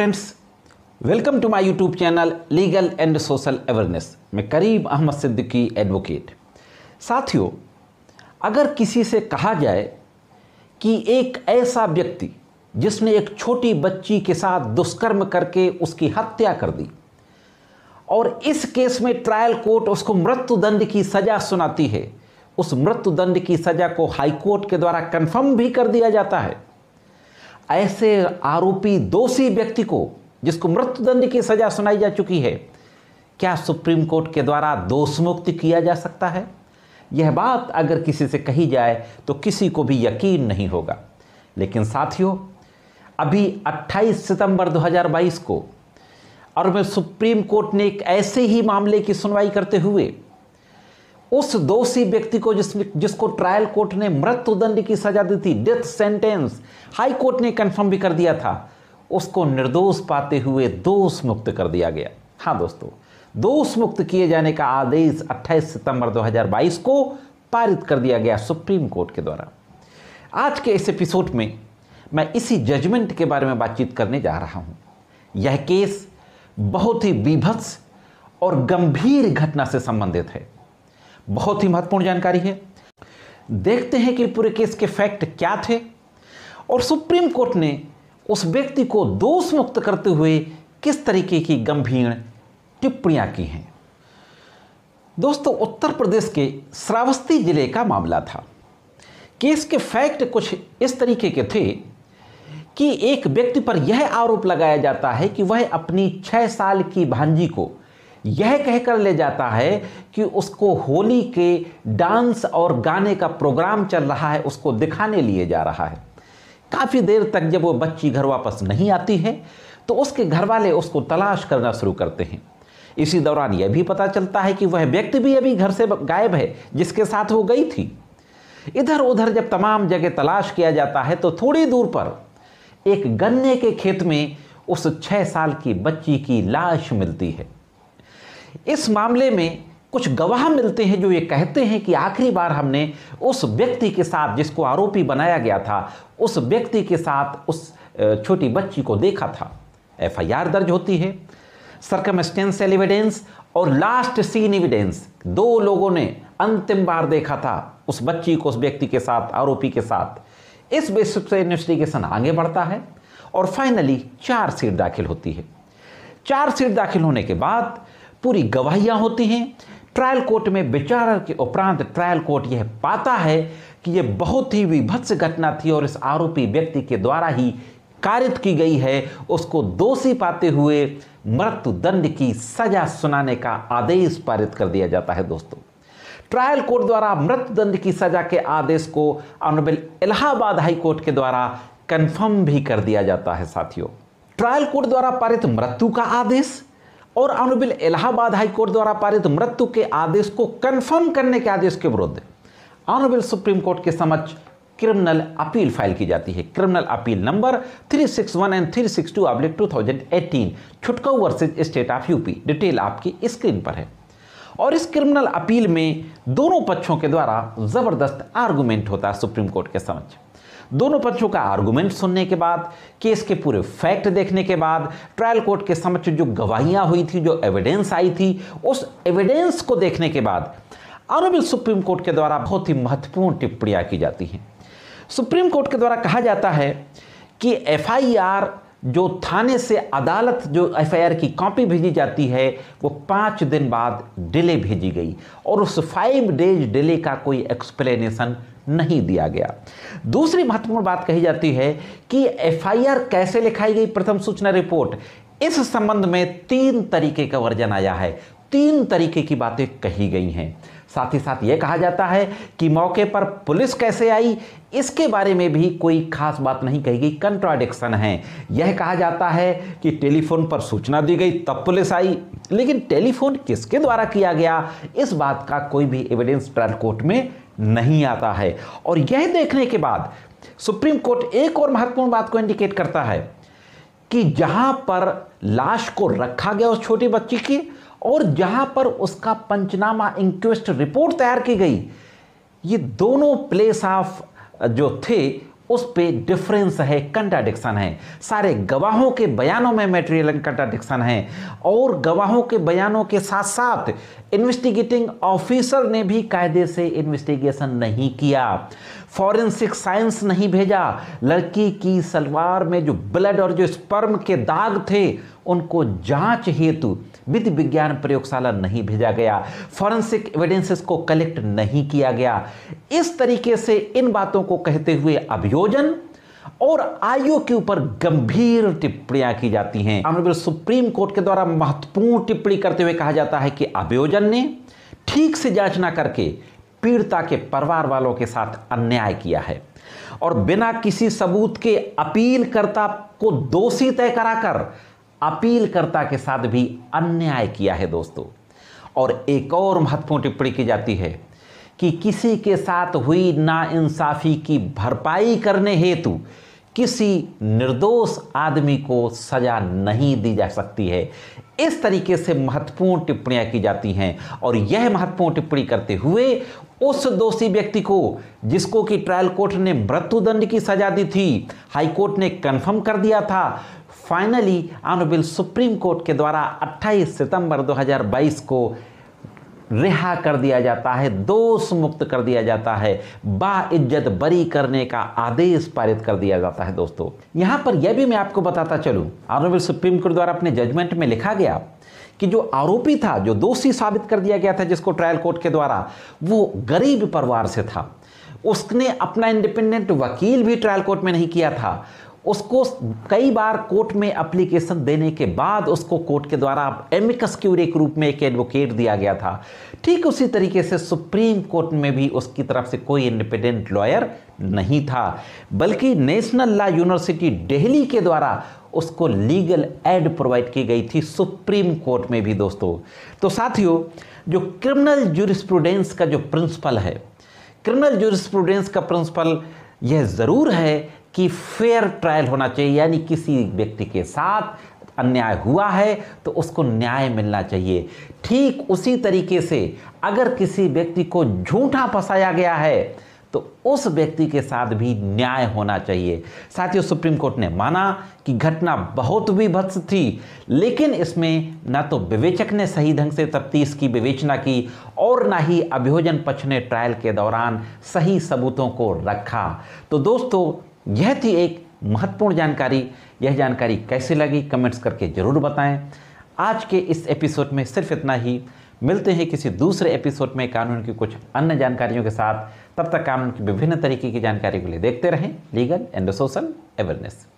friends welcome to my YouTube channel legal and social awareness मैं Karib Ahmad Siddiqui advocate साथियों अगर किसी से कहा जाए कि एक ऐसा व्यक्ति जिसने एक छोटी बच्ची के साथ दुष्कर्म करके उसकी हत्या कर दी और इस केस में ट्रायल कोर्ट उसको मृत्युदंड की सज़ा सुनाती है उस मृत्युदंड की सज़ा को हाईकोर्ट के द्वारा कन्फर्म भी कर दिया जाता है ऐसे आरोपी दोषी व्यक्ति को जिसको मृत्युदंड की सजा सुनाई जा चुकी है क्या सुप्रीम कोर्ट के द्वारा दोष मुक्त किया जा सकता है यह बात अगर किसी से कही जाए तो किसी को भी यकीन नहीं होगा लेकिन साथियों अभी 28 सितंबर 2022 को और मैं सुप्रीम कोर्ट ने एक ऐसे ही मामले की सुनवाई करते हुए उस दोषी व्यक्ति को जिस जिसको ट्रायल कोर्ट ने मृत्युदंड की सजा दी थी डेथ सेंटेंस हाई कोर्ट ने कंफर्म भी कर दिया था उसको निर्दोष पाते हुए दोष मुक्त कर दिया गया हाँ दोस्तों दोष मुक्त किए जाने का आदेश 28 सितंबर 2022 को पारित कर दिया गया सुप्रीम कोर्ट के द्वारा आज के इस एपिसोड में मैं इसी जजमेंट के बारे में बातचीत करने जा रहा हूँ यह केस बहुत ही विभत्स और गंभीर घटना से संबंधित है बहुत ही महत्वपूर्ण जानकारी है देखते हैं कि पूरे केस के फैक्ट क्या थे और सुप्रीम कोर्ट ने उस व्यक्ति को दोष मुक्त करते हुए किस तरीके की गंभीर टिप्पणियां की हैं दोस्तों उत्तर प्रदेश के श्रावस्ती जिले का मामला था केस के फैक्ट कुछ इस तरीके के थे कि एक व्यक्ति पर यह आरोप लगाया जाता है कि वह अपनी छः साल की भांजी को यह कहकर ले जाता है कि उसको होली के डांस और गाने का प्रोग्राम चल रहा है उसको दिखाने लिए जा रहा है काफ़ी देर तक जब वो बच्ची घर वापस नहीं आती है तो उसके घर वाले उसको तलाश करना शुरू करते हैं इसी दौरान यह भी पता चलता है कि वह व्यक्ति भी अभी घर से गायब है जिसके साथ वो गई थी इधर उधर जब तमाम जगह तलाश किया जाता है तो थोड़ी दूर पर एक गन्ने के खेत में उस छः साल की बच्ची की लाश मिलती है इस मामले में कुछ गवाह मिलते हैं जो ये कहते हैं कि आखिरी बार हमने उस व्यक्ति के साथ जिसको आरोपी बनाया गया था उस व्यक्ति के साथ उस छोटी बच्ची को देखा था एफआईआर दर्ज होती है सरकमस्टेंशियल एविडेंस और लास्ट सीन एविडेंस दो लोगों ने अंतिम बार देखा था उस बच्ची को उस व्यक्ति के साथ आरोपी के साथ इस बेसिस से इन्वेस्टिगेशन आगे बढ़ता है और फाइनली चार सीट दाखिल होती है चार सीट दाखिल होने के बाद पूरी गवाहियाँ होती हैं ट्रायल कोर्ट में विचार के उपरांत ट्रायल कोर्ट यह पाता है कि यह बहुत ही विभत्स घटना थी और इस आरोपी व्यक्ति के द्वारा ही कारित की गई है उसको दोषी पाते हुए मृत्यु दंड की सजा सुनाने का आदेश पारित कर दिया जाता है दोस्तों ट्रायल कोर्ट द्वारा मृत्युदंड की सजा के आदेश को ऑनरेबल इलाहाबाद हाई कोर्ट के द्वारा कंफर्म भी कर दिया जाता है साथियों ट्रायल कोर्ट द्वारा पारित मृत्यु का आदेश और अनुबिल इलाहाबाद हाईकोर्ट द्वारा पारित मृत्यु के आदेश को कन्फर्म करने के आदेश के विरुद्ध अनुबिल सुप्रीम कोर्ट के समक्ष क्रिमिनल अपील फाइल की जाती है criminal appeal number 361 and 362 six two अब्लिक टू छुटकाऊ versus state of UP detail आपकी स्क्रीन पर है और इस क्रिमिनल अपील में दोनों पक्षों के द्वारा ज़बरदस्त आर्गूमेंट होता है सुप्रीम कोर्ट के समक्ष दोनों पक्षों का आर्गूमेंट सुनने के बाद केस के पूरे फैक्ट देखने के बाद ट्रायल कोर्ट के समक्ष जो गवाहियां हुई थी जो एविडेंस आई थी उस एविडेंस को देखने के बाद आरोपित सुप्रीम कोर्ट के द्वारा बहुत ही महत्वपूर्ण टिप्पणियां की जाती हैं सुप्रीम कोर्ट के द्वारा कहा जाता है कि एफ जो थाने से अदालत जो एफआईआर की कॉपी भेजी जाती है वो पाँच दिन बाद डिले भेजी गई और उस फाइव डेज डिले का कोई एक्सप्लेनेशन नहीं दिया गया दूसरी महत्वपूर्ण बात कही जाती है कि एफआईआर कैसे लिखाई गई प्रथम सूचना रिपोर्ट इस संबंध में तीन तरीके का वर्जन आया है तीन तरीके की बातें कही गई हैं साथ ही साथ ये कहा जाता है कि मौके पर पुलिस कैसे आई इसके बारे में भी कोई खास बात नहीं कही गई कंट्राडिक्शन है यह कहा जाता है कि टेलीफोन पर सूचना दी गई तब पुलिस आई लेकिन टेलीफोन किसके द्वारा किया गया इस बात का कोई भी एविडेंस ट्रायल कोर्ट में नहीं आता है और यह देखने के बाद सुप्रीम कोर्ट एक और महत्वपूर्ण बात को इंडिकेट करता है कि जहां पर लाश को रखा गया उस छोटी बच्ची की और जहां पर उसका पंचनामा इंक्वेस्ट रिपोर्ट तैयार की गई ये दोनों प्लेस ऑफ जो थे उस पर डिफरेंस है कंट्राडिक्शन है सारे गवाहों के बयानों में मेटेरियल कंट्राडिक्शन है और गवाहों के बयानों के साथ साथ इन्वेस्टिगेटिंग ऑफिसर ने भी कायदे से इन्वेस्टिगेशन नहीं किया फॉरेंसिक साइंस नहीं भेजा लड़की की सलवार में जो ब्लड और जो स्पर्म के दाग थे उनको जांच हेतु विधि विज्ञान प्रयोगशाला नहीं भेजा गया फॉरेंसिक एविडेंसेस को कलेक्ट नहीं किया गया इस तरीके से इन बातों को कहते हुए अभियोजन और आयु के ऊपर गंभीर टिप्पणियां की जाती हैं अमरबीर सुप्रीम कोर्ट के द्वारा महत्वपूर्ण टिप्पणी करते हुए कहा जाता है कि अभियोजन ने ठीक से जांच ना करके पीड़िता के परिवार वालों के साथ अन्याय किया है और बिना किसी सबूत के अपीलकर्ता को दोषी तय कराकर अपीलकर्ता के साथ भी अन्याय किया है दोस्तों और एक और महत्वपूर्ण टिप्पणी की जाती है कि किसी के साथ हुई नाइंसाफ़ी की भरपाई करने हेतु किसी निर्दोष आदमी को सजा नहीं दी जा सकती है इस तरीके से महत्वपूर्ण टिप्पणियां की जाती हैं और यह महत्वपूर्ण टिप्पणी करते हुए उस दोषी व्यक्ति को जिसको कि ट्रायल कोर्ट ने मृत्युदंड की सजा दी थी हाई कोर्ट ने कन्फर्म कर दिया था फाइनली ऑनरेबल सुप्रीम कोर्ट के द्वारा 28 सितंबर 2022 को रिहा कर दिया जाता है दोष मुक्त कर दिया जाता है बा इज्जत बरी करने का आदेश पारित कर दिया जाता है दोस्तों यहां पर यह भी मैं आपको बताता चलू ऑनरेबल सुप्रीम कोर्ट द्वारा अपने जजमेंट में लिखा गया कि जो आरोपी था जो दोषी साबित कर दिया गया था जिसको ट्रायल कोर्ट के द्वारा वो गरीब परिवार से था उसने अपना इंडिपेंडेंट वकील भी ट्रायल कोर्ट में नहीं किया था उसको कई बार कोर्ट में अप्लीकेशन देने के बाद उसको कोर्ट के द्वारा एमिकस क्यूरे के रूप में एक एडवोकेट दिया गया था ठीक उसी तरीके से सुप्रीम कोर्ट में भी उसकी तरफ से कोई इंडिपेंडेंट लॉयर नहीं था बल्कि नेशनल लॉ यूनिवर्सिटी दिल्ली के द्वारा उसको लीगल एड प्रोवाइड की गई थी सुप्रीम कोर्ट में भी दोस्तों तो साथियों जो क्रिमिनल जूरिस्प्रूडेंस का जो प्रिंसिपल है क्रिमिनल जूरिस्प्रूडेंस का प्रिंसिपल यह ज़रूर है कि फेयर ट्रायल होना चाहिए यानी किसी व्यक्ति के साथ अन्याय हुआ है तो उसको न्याय मिलना चाहिए ठीक उसी तरीके से अगर किसी व्यक्ति को झूठा फंसाया गया है तो उस व्यक्ति के साथ भी न्याय होना चाहिए साथियों सुप्रीम कोर्ट ने माना कि घटना बहुत विभत्स थी लेकिन इसमें ना तो विवेचक ने सही ढंग से तफ्तीश की विवेचना की और ना ही अभियोजन पक्ष ने ट्रायल के दौरान सही सबूतों को रखा तो दोस्तों यह थी एक महत्वपूर्ण जानकारी यह जानकारी कैसे लगी कमेंट्स करके ज़रूर बताएं आज के इस एपिसोड में सिर्फ इतना ही मिलते हैं किसी दूसरे एपिसोड में कानून की कुछ अन्य जानकारियों के साथ तब तक कानून की विभिन्न तरीके की जानकारी के लिए देखते रहें लीगल एंड सोशल अवेयरनेस